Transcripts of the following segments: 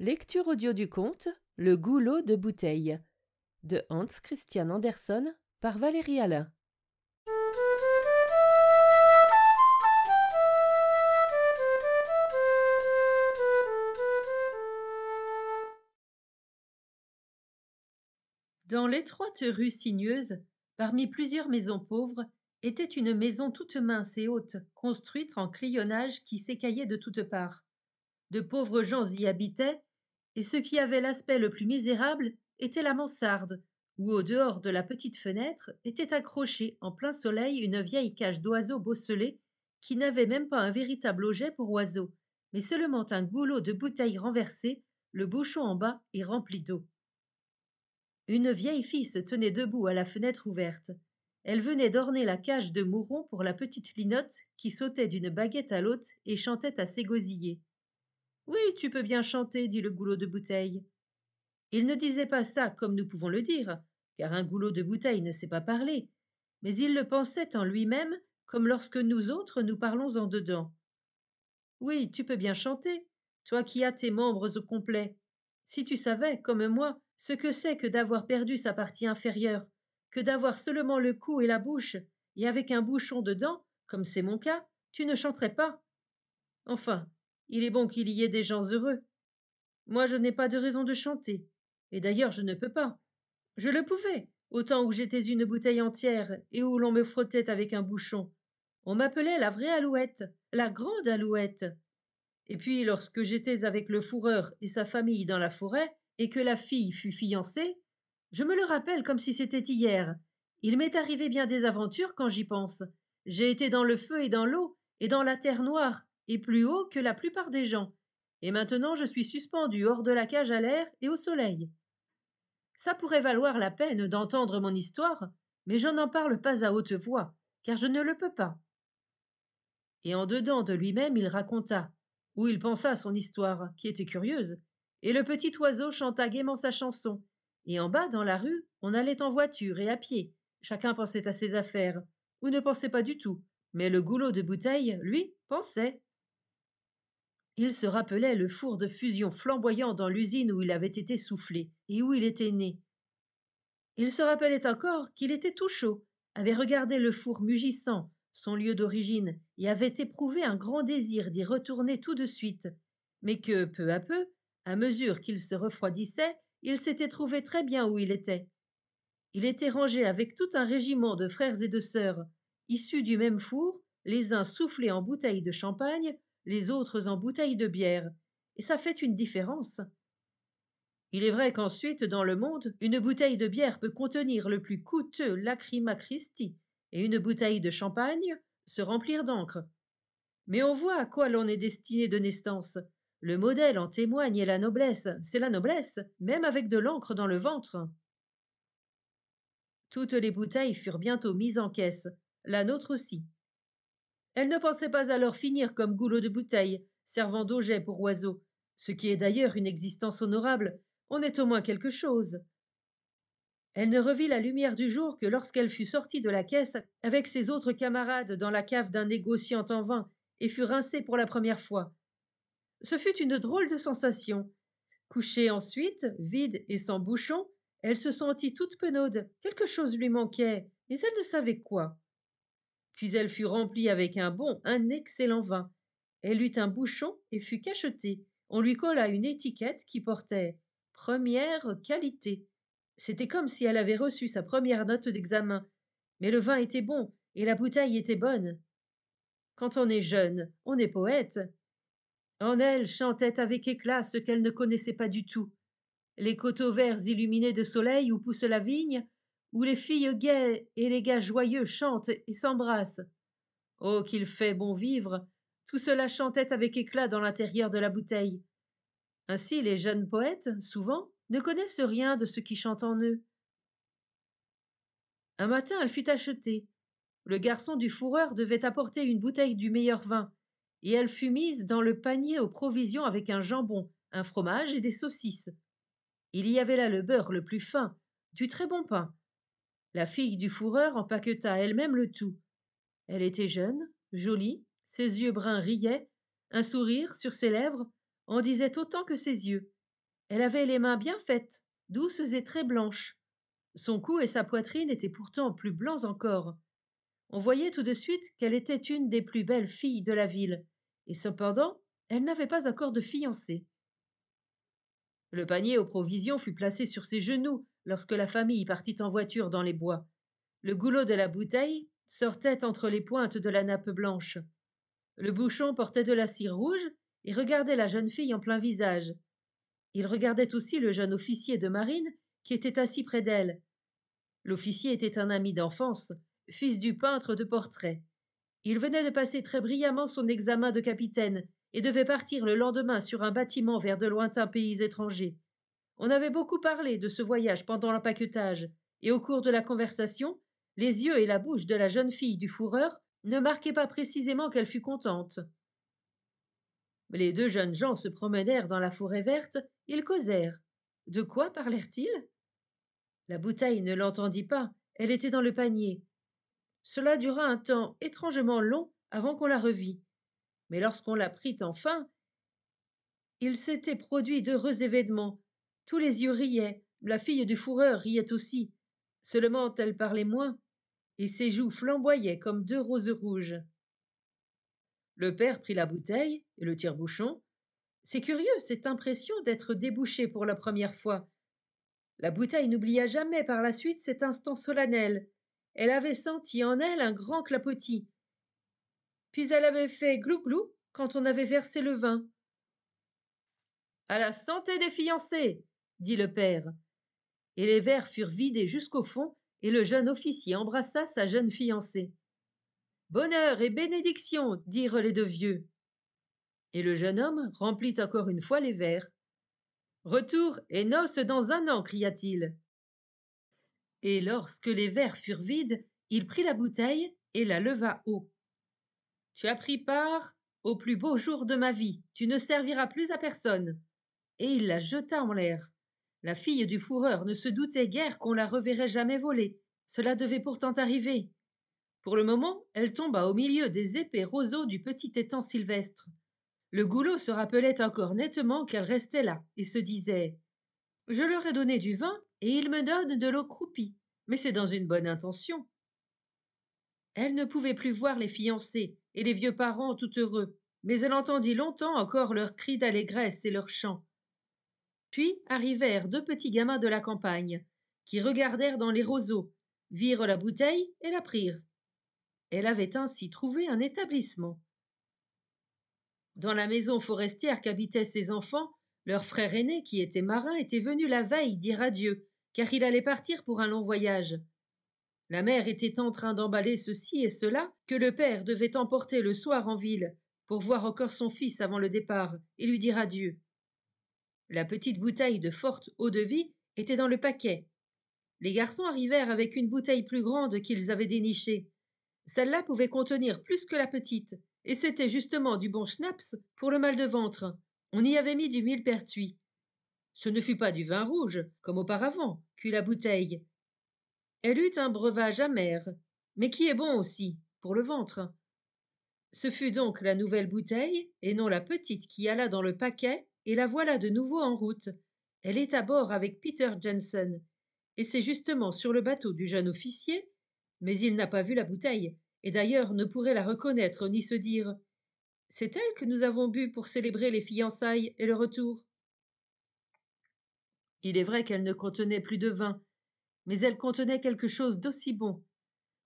Lecture audio du conte Le goulot de bouteille de Hans Christian Andersen par Valérie Dans l'étroite rue sinueuse, parmi plusieurs maisons pauvres, était une maison toute mince et haute, construite en crayonnage qui s'écaillait de toutes parts. De pauvres gens y habitaient, et ce qui avait l'aspect le plus misérable était la mansarde, où au dehors de la petite fenêtre était accrochée en plein soleil une vieille cage d'oiseaux bosselés qui n'avait même pas un véritable objet pour oiseaux, mais seulement un goulot de bouteilles renversées, le bouchon en bas et rempli d'eau. Une vieille fille se tenait debout à la fenêtre ouverte. Elle venait d'orner la cage de mourons pour la petite linotte qui sautait d'une baguette à l'autre et chantait à ses s'égosiller. Oui, tu peux bien chanter, dit le goulot de bouteille. Il ne disait pas ça comme nous pouvons le dire, car un goulot de bouteille ne sait pas parler, mais il le pensait en lui-même comme lorsque nous autres nous parlons en dedans. Oui, tu peux bien chanter, toi qui as tes membres au complet. Si tu savais, comme moi, ce que c'est que d'avoir perdu sa partie inférieure, que d'avoir seulement le cou et la bouche, et avec un bouchon dedans, comme c'est mon cas, tu ne chanterais pas. Enfin, il est bon qu'il y ait des gens heureux. Moi, je n'ai pas de raison de chanter. Et d'ailleurs, je ne peux pas. Je le pouvais, au temps où j'étais une bouteille entière et où l'on me frottait avec un bouchon. On m'appelait la vraie alouette, la grande alouette. Et puis, lorsque j'étais avec le fourreur et sa famille dans la forêt, et que la fille fut fiancée, je me le rappelle comme si c'était hier. Il m'est arrivé bien des aventures quand j'y pense. J'ai été dans le feu et dans l'eau, et dans la terre noire, et plus haut que la plupart des gens, et maintenant je suis suspendu hors de la cage à l'air et au soleil. Ça pourrait valoir la peine d'entendre mon histoire, mais je n'en parle pas à haute voix, car je ne le peux pas. Et en dedans de lui-même il raconta, ou il pensa son histoire, qui était curieuse, et le petit oiseau chanta gaiement sa chanson, et en bas dans la rue on allait en voiture et à pied, chacun pensait à ses affaires, ou ne pensait pas du tout, mais le goulot de bouteille, lui, pensait. Il se rappelait le four de fusion flamboyant dans l'usine où il avait été soufflé et où il était né. Il se rappelait encore qu'il était tout chaud, avait regardé le four mugissant, son lieu d'origine, et avait éprouvé un grand désir d'y retourner tout de suite, mais que, peu à peu, à mesure qu'il se refroidissait, il s'était trouvé très bien où il était. Il était rangé avec tout un régiment de frères et de sœurs, issus du même four, les uns soufflés en bouteilles de champagne, les autres en bouteilles de bière, et ça fait une différence. Il est vrai qu'ensuite, dans le monde, une bouteille de bière peut contenir le plus coûteux lacryma Christi, et une bouteille de champagne se remplir d'encre. Mais on voit à quoi l'on est destiné de naissance. Le modèle en témoigne est la noblesse, c'est la noblesse, même avec de l'encre dans le ventre. Toutes les bouteilles furent bientôt mises en caisse, la nôtre aussi. Elle ne pensait pas alors finir comme goulot de bouteille, servant d'auget pour oiseaux, ce qui est d'ailleurs une existence honorable, on est au moins quelque chose. Elle ne revit la lumière du jour que lorsqu'elle fut sortie de la caisse avec ses autres camarades dans la cave d'un négociant en vin et fut rincée pour la première fois. Ce fut une drôle de sensation. Couchée ensuite, vide et sans bouchon, elle se sentit toute penaude, quelque chose lui manquait, mais elle ne savait quoi puis elle fut remplie avec un bon, un excellent vin. Elle eut un bouchon et fut cachetée. On lui colla une étiquette qui portait première qualité. C'était comme si elle avait reçu sa première note d'examen. Mais le vin était bon et la bouteille était bonne. Quand on est jeune, on est poète. En elle chantait avec éclat ce qu'elle ne connaissait pas du tout. Les coteaux verts illuminés de soleil où pousse la vigne, où les filles gaies et les gars joyeux chantent et s'embrassent. Oh, qu'il fait bon vivre Tout cela chantait avec éclat dans l'intérieur de la bouteille. Ainsi, les jeunes poètes, souvent, ne connaissent rien de ce qui chante en eux. Un matin, elle fut achetée. Le garçon du fourreur devait apporter une bouteille du meilleur vin, et elle fut mise dans le panier aux provisions avec un jambon, un fromage et des saucisses. Il y avait là le beurre le plus fin, du très bon pain, la fille du fourreur empaqueta elle-même le tout. Elle était jeune, jolie, ses yeux bruns riaient, un sourire sur ses lèvres en disait autant que ses yeux. Elle avait les mains bien faites, douces et très blanches. Son cou et sa poitrine étaient pourtant plus blancs encore. On voyait tout de suite qu'elle était une des plus belles filles de la ville, et cependant elle n'avait pas encore de fiancé. Le panier aux provisions fut placé sur ses genoux, lorsque la famille partit en voiture dans les bois. Le goulot de la bouteille sortait entre les pointes de la nappe blanche. Le bouchon portait de la cire rouge et regardait la jeune fille en plein visage. Il regardait aussi le jeune officier de marine qui était assis près d'elle. L'officier était un ami d'enfance, fils du peintre de portrait. Il venait de passer très brillamment son examen de capitaine et devait partir le lendemain sur un bâtiment vers de lointains pays étrangers on avait beaucoup parlé de ce voyage pendant l'empaquetage, et au cours de la conversation, les yeux et la bouche de la jeune fille du fourreur ne marquaient pas précisément qu'elle fût contente. Les deux jeunes gens se promenèrent dans la forêt verte, ils causèrent. De quoi parlèrent-ils La bouteille ne l'entendit pas, elle était dans le panier. Cela dura un temps étrangement long avant qu'on la revît. Mais lorsqu'on la prit enfin, il s'était produit d'heureux événements tous les yeux riaient, la fille du fourreur riait aussi. Seulement elle parlait moins, et ses joues flamboyaient comme deux roses rouges. Le père prit la bouteille et le tire-bouchon. C'est curieux, cette impression d'être débouché pour la première fois. La bouteille n'oublia jamais par la suite cet instant solennel. Elle avait senti en elle un grand clapotis. Puis elle avait fait glou-glou quand on avait versé le vin. À la santé des fiancés dit le père. Et les verres furent vidés jusqu'au fond, et le jeune officier embrassa sa jeune fiancée. Bonheur et bénédiction, dirent les deux vieux. Et le jeune homme remplit encore une fois les verres. Retour et noce dans un an, cria-t-il. Et lorsque les verres furent vides, il prit la bouteille et la leva haut. Tu as pris part au plus beau jour de ma vie, tu ne serviras plus à personne. Et il la jeta en l'air. La fille du fourreur ne se doutait guère qu'on la reverrait jamais voler. Cela devait pourtant arriver. Pour le moment, elle tomba au milieu des épais roseaux du petit étang sylvestre. Le goulot se rappelait encore nettement qu'elle restait là et se disait Je leur ai donné du vin et ils me donnent de l'eau croupie, mais c'est dans une bonne intention. Elle ne pouvait plus voir les fiancés et les vieux parents tout heureux, mais elle entendit longtemps encore leurs cris d'allégresse et leurs chants. Puis arrivèrent deux petits gamins de la campagne, qui regardèrent dans les roseaux, virent la bouteille et la prirent. Elle avait ainsi trouvé un établissement. Dans la maison forestière qu'habitaient ses enfants, leur frère aîné, qui était marin, était venu la veille dire adieu, car il allait partir pour un long voyage. La mère était en train d'emballer ceci et cela, que le père devait emporter le soir en ville, pour voir encore son fils avant le départ, et lui dire adieu. La petite bouteille de forte eau-de-vie était dans le paquet. Les garçons arrivèrent avec une bouteille plus grande qu'ils avaient dénichée. Celle-là pouvait contenir plus que la petite, et c'était justement du bon schnaps pour le mal de ventre. On y avait mis du millepertuis. Ce ne fut pas du vin rouge, comme auparavant, qu'eut la bouteille. Elle eut un breuvage amer, mais qui est bon aussi, pour le ventre. Ce fut donc la nouvelle bouteille, et non la petite qui alla dans le paquet, et la voilà de nouveau en route. Elle est à bord avec Peter Jensen. Et c'est justement sur le bateau du jeune officier, mais il n'a pas vu la bouteille, et d'ailleurs ne pourrait la reconnaître ni se dire C'est elle que nous avons bu pour célébrer les fiançailles et le retour. Il est vrai qu'elle ne contenait plus de vin, mais elle contenait quelque chose d'aussi bon.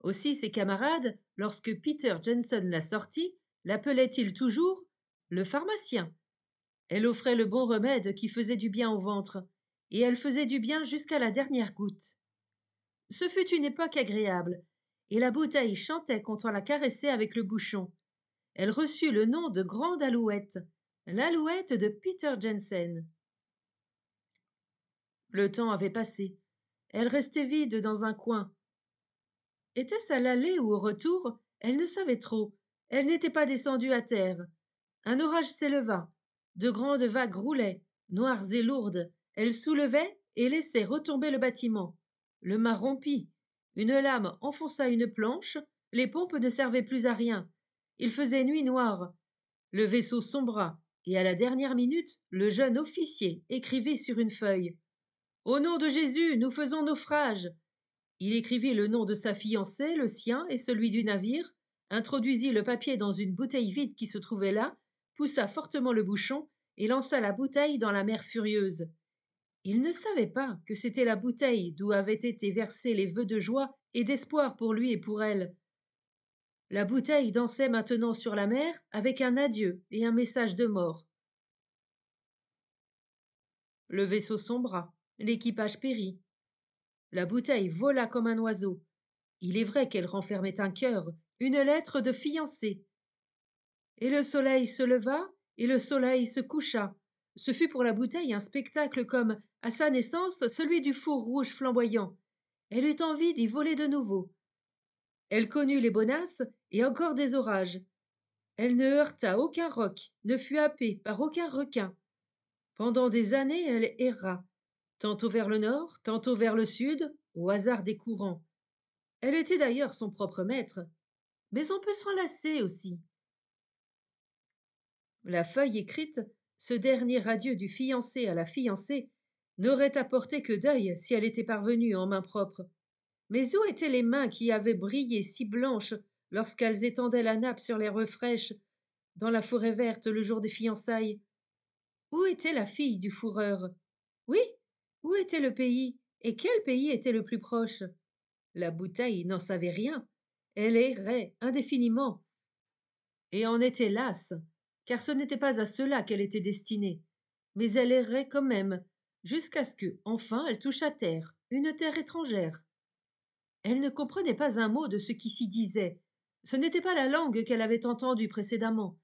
Aussi ses camarades, lorsque Peter Jensen la sortit, l'appelaient-ils toujours le pharmacien. Elle offrait le bon remède qui faisait du bien au ventre, et elle faisait du bien jusqu'à la dernière goutte. Ce fut une époque agréable, et la bouteille chantait quand on la caressait avec le bouchon. Elle reçut le nom de Grande Alouette, l'alouette de Peter Jensen. Le temps avait passé. Elle restait vide dans un coin. Était-ce à l'aller ou au retour Elle ne savait trop. Elle n'était pas descendue à terre. Un orage s'éleva. De grandes vagues roulaient, noires et lourdes. Elles soulevaient et laissaient retomber le bâtiment. Le mât rompit. Une lame enfonça une planche. Les pompes ne servaient plus à rien. Il faisait nuit noire. Le vaisseau sombra, et à la dernière minute, le jeune officier écrivit sur une feuille Au nom de Jésus, nous faisons naufrage. Il écrivit le nom de sa fiancée, le sien et celui du navire, introduisit le papier dans une bouteille vide qui se trouvait là, poussa fortement le bouchon et lança la bouteille dans la mer furieuse. Il ne savait pas que c'était la bouteille d'où avaient été versés les vœux de joie et d'espoir pour lui et pour elle. La bouteille dansait maintenant sur la mer avec un adieu et un message de mort. Le vaisseau sombra, l'équipage périt. La bouteille vola comme un oiseau. Il est vrai qu'elle renfermait un cœur, une lettre de fiancée, et le soleil se leva, et le soleil se coucha. Ce fut pour la bouteille un spectacle comme, à sa naissance, celui du four rouge flamboyant. Elle eut envie d'y voler de nouveau. Elle connut les bonasses et encore des orages. Elle ne heurta aucun roc, ne fut happée par aucun requin. Pendant des années, elle erra, tantôt vers le nord, tantôt vers le sud, au hasard des courants. Elle était d'ailleurs son propre maître. Mais on peut s'en lasser aussi la feuille écrite, ce dernier adieu du fiancé à la fiancée n'aurait apporté que deuil si elle était parvenue en main propre. Mais où étaient les mains qui avaient brillé si blanches lorsqu'elles étendaient la nappe sur les refraîches, dans la forêt verte le jour des fiançailles Où était la fille du fourreur Oui, où était le pays Et quel pays était le plus proche La bouteille n'en savait rien. Elle errait indéfiniment et en était lasse car ce n'était pas à cela qu'elle était destinée. Mais elle errait quand même, jusqu'à ce que, enfin, elle touchât terre, une terre étrangère. Elle ne comprenait pas un mot de ce qui s'y disait. Ce n'était pas la langue qu'elle avait entendue précédemment.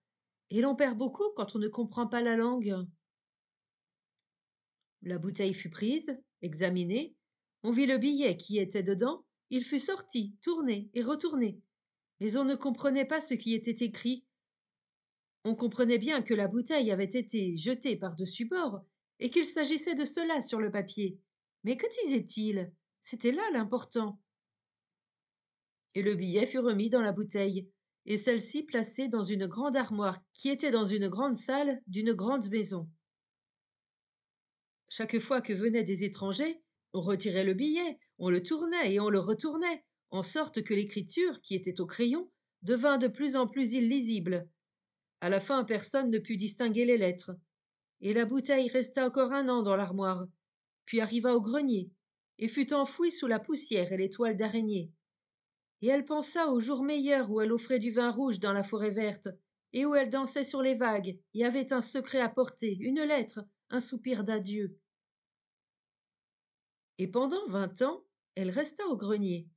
Et l'on perd beaucoup quand on ne comprend pas la langue. La bouteille fut prise, examinée. On vit le billet qui était dedans. Il fut sorti, tourné et retourné. Mais on ne comprenait pas ce qui était écrit, on comprenait bien que la bouteille avait été jetée par-dessus bord et qu'il s'agissait de cela sur le papier. Mais que disait-il C'était là l'important. Et le billet fut remis dans la bouteille, et celle-ci placée dans une grande armoire qui était dans une grande salle d'une grande maison. Chaque fois que venaient des étrangers, on retirait le billet, on le tournait et on le retournait, en sorte que l'écriture, qui était au crayon, devint de plus en plus illisible, à la fin, personne ne put distinguer les lettres, et la bouteille resta encore un an dans l'armoire, puis arriva au grenier, et fut enfouie sous la poussière et les toiles d'araignée. Et elle pensa aux jours meilleurs où elle offrait du vin rouge dans la forêt verte, et où elle dansait sur les vagues, et avait un secret à porter, une lettre, un soupir d'adieu. Et pendant vingt ans, elle resta au grenier.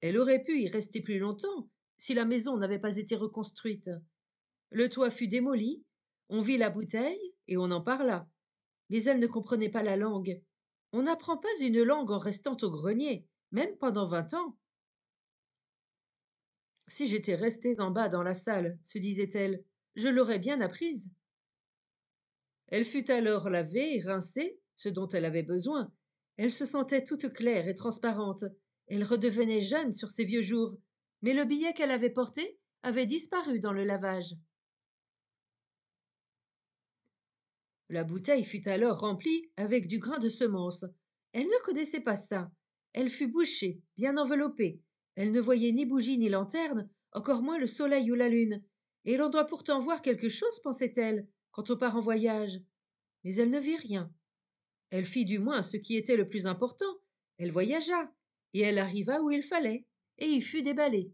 Elle aurait pu y rester plus longtemps si la maison n'avait pas été reconstruite. Le toit fut démoli, on vit la bouteille et on en parla. Mais elle ne comprenait pas la langue. On n'apprend pas une langue en restant au grenier, même pendant vingt ans. Si j'étais restée en bas dans la salle, se disait-elle, je l'aurais bien apprise. Elle fut alors lavée, et rincée, ce dont elle avait besoin. Elle se sentait toute claire et transparente. Elle redevenait jeune sur ses vieux jours. Mais le billet qu'elle avait porté avait disparu dans le lavage. la bouteille fut alors remplie avec du grain de semence elle ne connaissait pas ça elle fut bouchée bien enveloppée elle ne voyait ni bougie ni lanterne encore moins le soleil ou la lune et l'on doit pourtant voir quelque chose pensait-elle quand on part en voyage mais elle ne vit rien elle fit du moins ce qui était le plus important elle voyagea et elle arriva où il fallait et y fut déballée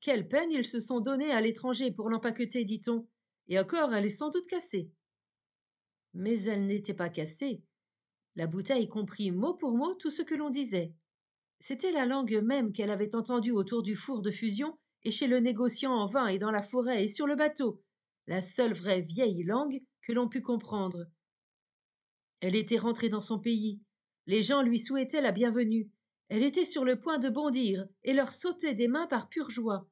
quelle peine ils se sont donnés à l'étranger pour l'empaqueter dit-on et encore elle est sans doute cassée mais elle n'était pas cassée. La bouteille comprit mot pour mot tout ce que l'on disait. C'était la langue même qu'elle avait entendue autour du four de fusion et chez le négociant en vin et dans la forêt et sur le bateau, la seule vraie vieille langue que l'on pût comprendre. Elle était rentrée dans son pays. Les gens lui souhaitaient la bienvenue. Elle était sur le point de bondir et leur sautait des mains par pure joie.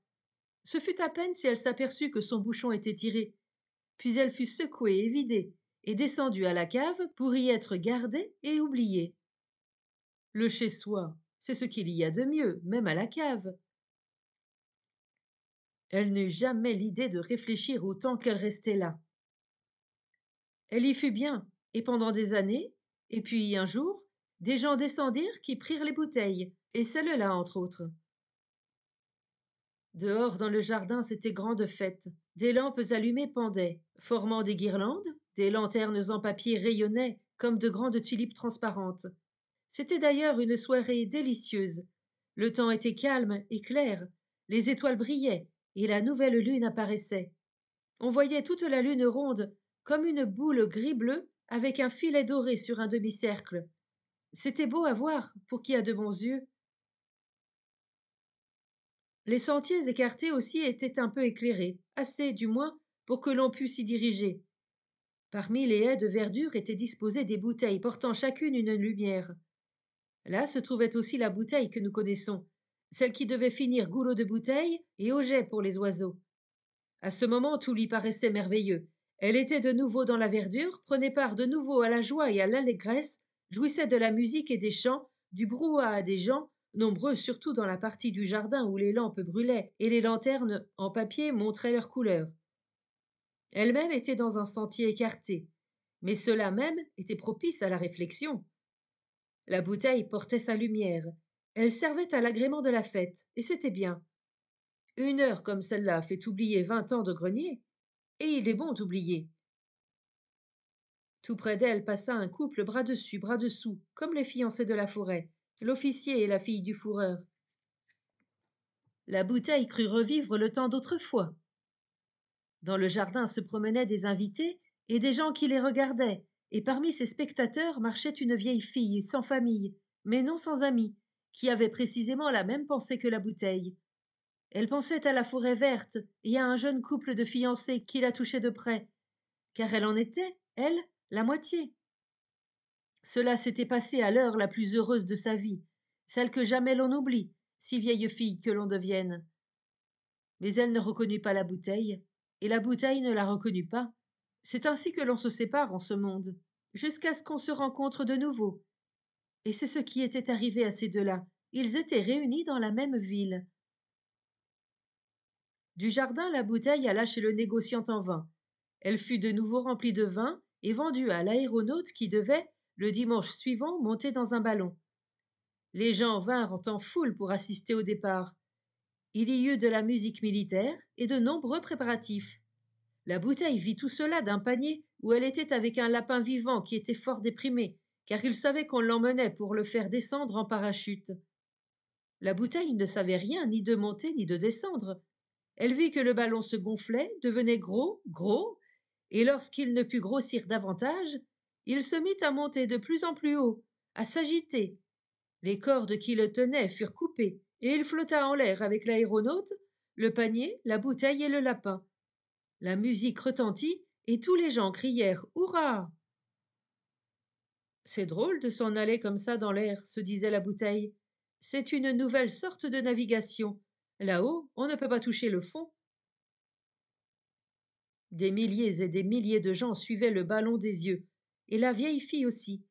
Ce fut à peine si elle s'aperçut que son bouchon était tiré. Puis elle fut secouée et vidée et descendu à la cave pour y être gardé et oublié. Le chez-soi, c'est ce qu'il y a de mieux, même à la cave. Elle n'eut jamais l'idée de réfléchir autant qu'elle restait là. Elle y fut bien, et pendant des années, et puis un jour, des gens descendirent qui prirent les bouteilles, et celle-là entre autres. Dehors, dans le jardin, c'était grande fête. Des lampes allumées pendaient, formant des guirlandes, des lanternes en papier rayonnaient comme de grandes tulipes transparentes. C'était d'ailleurs une soirée délicieuse. Le temps était calme et clair, les étoiles brillaient, et la nouvelle lune apparaissait. On voyait toute la lune ronde, comme une boule gris-bleu avec un filet doré sur un demi-cercle. C'était beau à voir pour qui a de bons yeux. Les sentiers écartés aussi étaient un peu éclairés, assez du moins pour que l'on pût s'y diriger. Parmi les haies de verdure étaient disposées des bouteilles portant chacune une lumière. Là se trouvait aussi la bouteille que nous connaissons, celle qui devait finir goulot de bouteille et jet pour les oiseaux. À ce moment tout lui paraissait merveilleux. Elle était de nouveau dans la verdure, prenait part de nouveau à la joie et à l'allégresse, jouissait de la musique et des chants, du brouhaha des gens, nombreux surtout dans la partie du jardin où les lampes brûlaient et les lanternes en papier montraient leurs couleurs. Elle-même était dans un sentier écarté, mais cela même était propice à la réflexion. La bouteille portait sa lumière, elle servait à l'agrément de la fête, et c'était bien. Une heure comme celle-là fait oublier vingt ans de grenier, et il est bon d'oublier. Tout près d'elle passa un couple bras dessus, bras dessous, comme les fiancés de la forêt, l'officier et la fille du fourreur. La bouteille crut revivre le temps d'autrefois. Dans le jardin se promenaient des invités et des gens qui les regardaient, et parmi ces spectateurs marchait une vieille fille, sans famille, mais non sans amis, qui avait précisément la même pensée que la bouteille. Elle pensait à la forêt verte et à un jeune couple de fiancés qui la touchait de près, car elle en était, elle, la moitié cela s'était passé à l'heure la plus heureuse de sa vie celle que jamais l'on oublie, si vieille fille que l'on devienne mais elle ne reconnut pas la bouteille et la bouteille ne la reconnut pas c'est ainsi que l'on se sépare en ce monde jusqu'à ce qu'on se rencontre de nouveau et c'est ce qui était arrivé à ces deux-là ils étaient réunis dans la même ville du jardin la bouteille alla chez le négociant en vin elle fut de nouveau remplie de vin et vendue à l'aéronaute qui devait le dimanche suivant monté dans un ballon. Les gens vinrent en foule pour assister au départ. Il y eut de la musique militaire et de nombreux préparatifs. La bouteille vit tout cela d'un panier où elle était avec un lapin vivant qui était fort déprimé, car il savait qu'on l'emmenait pour le faire descendre en parachute. La bouteille ne savait rien ni de monter ni de descendre. Elle vit que le ballon se gonflait, devenait gros, gros, et lorsqu'il ne put grossir davantage, il se mit à monter de plus en plus haut à s'agiter les cordes qui le tenaient furent coupées et il flotta en l'air avec l'aéronaute le panier la bouteille et le lapin la musique retentit et tous les gens crièrent hurrah c'est drôle de s'en aller comme ça dans l'air se disait la bouteille c'est une nouvelle sorte de navigation là-haut on ne peut pas toucher le fond des milliers et des milliers de gens suivaient le ballon des yeux et la vieille fille aussi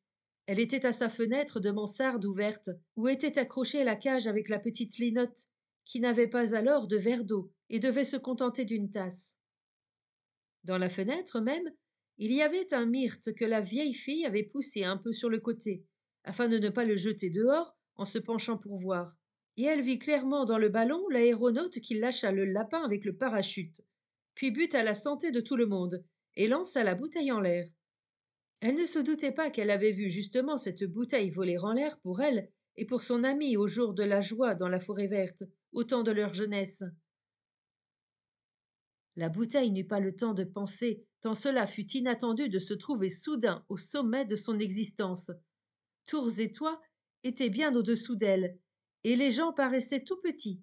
elle était à sa fenêtre de mansarde ouverte où était accrochée la cage avec la petite linotte qui n'avait pas alors de verre d'eau et devait se contenter d'une tasse dans la fenêtre même il y avait un myrte que la vieille fille avait poussé un peu sur le côté afin de ne pas le jeter dehors en se penchant pour voir et elle vit clairement dans le ballon l'aéronaute qui lâcha le lapin avec le parachute puis but à la santé de tout le monde et lança la bouteille en l'air elle ne se doutait pas qu'elle avait vu justement cette bouteille voler en l'air pour elle et pour son amie au jour de la joie dans la forêt verte, au temps de leur jeunesse. La bouteille n'eut pas le temps de penser, tant cela fut inattendu de se trouver soudain au sommet de son existence. Tours et toits étaient bien au-dessous d'elle, et les gens paraissaient tout petits.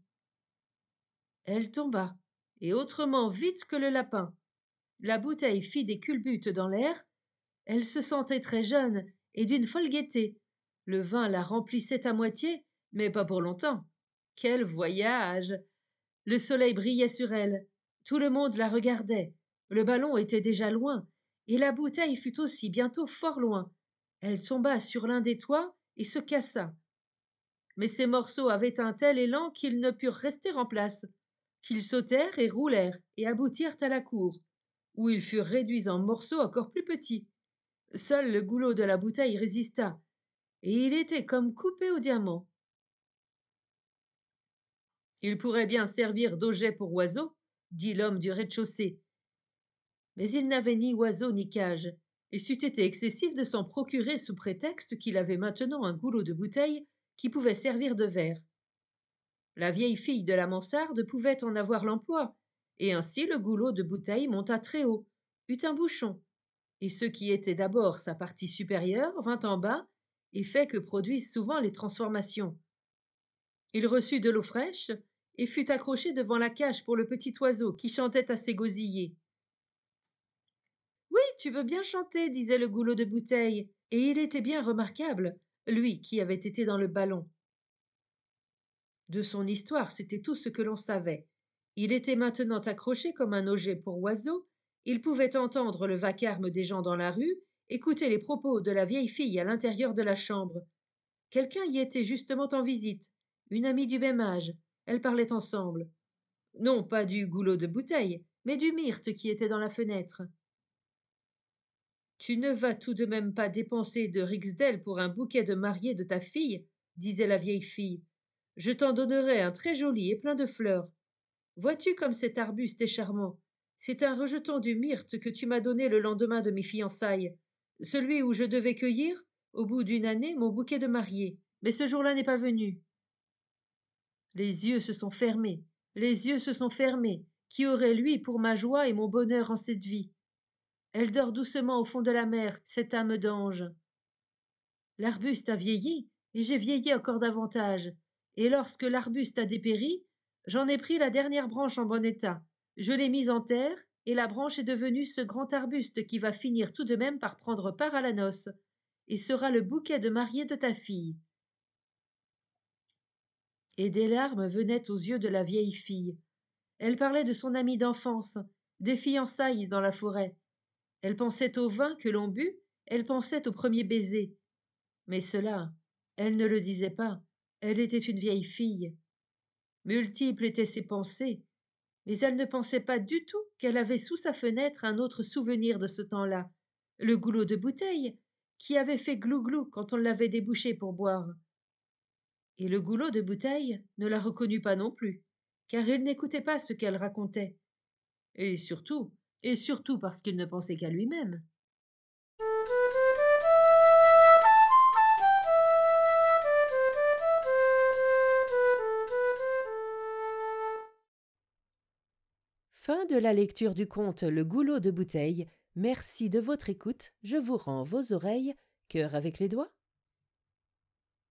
Elle tomba, et autrement vite que le lapin. La bouteille fit des culbutes dans l'air, elle se sentait très jeune et d'une folle gaieté. Le vin la remplissait à moitié, mais pas pour longtemps. Quel voyage Le soleil brillait sur elle. Tout le monde la regardait. Le ballon était déjà loin, et la bouteille fut aussi bientôt fort loin. Elle tomba sur l'un des toits et se cassa. Mais ces morceaux avaient un tel élan qu'ils ne purent rester en place, qu'ils sautèrent et roulèrent et aboutirent à la cour, où ils furent réduits en morceaux encore plus petits. Seul le goulot de la bouteille résista, et il était comme coupé au diamant. Il pourrait bien servir d'objet pour oiseau, dit l'homme du rez-de-chaussée. Mais il n'avait ni oiseau ni cage, et c'eût été excessif de s'en procurer sous prétexte qu'il avait maintenant un goulot de bouteille qui pouvait servir de verre. La vieille fille de la mansarde pouvait en avoir l'emploi, et ainsi le goulot de bouteille monta très haut, eut un bouchon, et ce qui était d'abord sa partie supérieure vint en bas, et fait que produisent souvent les transformations. Il reçut de l'eau fraîche, et fut accroché devant la cage pour le petit oiseau qui chantait à ses gosillers. Oui, tu veux bien chanter, disait le goulot de bouteille, et il était bien remarquable, lui qui avait été dans le ballon. De son histoire, c'était tout ce que l'on savait. Il était maintenant accroché comme un objet pour oiseau, il pouvait entendre le vacarme des gens dans la rue, écouter les propos de la vieille fille à l'intérieur de la chambre. Quelqu'un y était justement en visite, une amie du même âge. Elles parlaient ensemble. Non pas du goulot de bouteille, mais du myrte qui était dans la fenêtre. Tu ne vas tout de même pas dépenser de Rixdel pour un bouquet de mariée de ta fille, disait la vieille fille. Je t'en donnerai un très joli et plein de fleurs. Vois-tu comme cet arbuste est charmant c'est un rejeton du myrte que tu m'as donné le lendemain de mes fiançailles, celui où je devais cueillir, au bout d'une année, mon bouquet de mariée. Mais ce jour-là n'est pas venu. Les yeux se sont fermés, les yeux se sont fermés. Qui aurait lui pour ma joie et mon bonheur en cette vie Elle dort doucement au fond de la mer, cette âme d'ange. L'arbuste a vieilli, et j'ai vieilli encore davantage. Et lorsque l'arbuste a dépéri, j'en ai pris la dernière branche en bon état, je l'ai mise en terre, et la branche est devenue ce grand arbuste qui va finir tout de même par prendre part à la noce, et sera le bouquet de mariée de ta fille. Et des larmes venaient aux yeux de la vieille fille. Elle parlait de son amie d'enfance, des fiançailles dans la forêt. Elle pensait au vin que l'on but, elle pensait au premier baiser. Mais cela, elle ne le disait pas, elle était une vieille fille. Multiples étaient ses pensées, mais elle ne pensait pas du tout qu'elle avait sous sa fenêtre un autre souvenir de ce temps-là, le goulot de bouteille, qui avait fait glouglou quand on l'avait débouché pour boire. Et le goulot de bouteille ne la reconnut pas non plus, car il n'écoutait pas ce qu'elle racontait. Et surtout, et surtout parce qu'il ne pensait qu'à lui-même. de la lecture du conte Le goulot de bouteille. Merci de votre écoute. Je vous rends vos oreilles, cœur avec les doigts,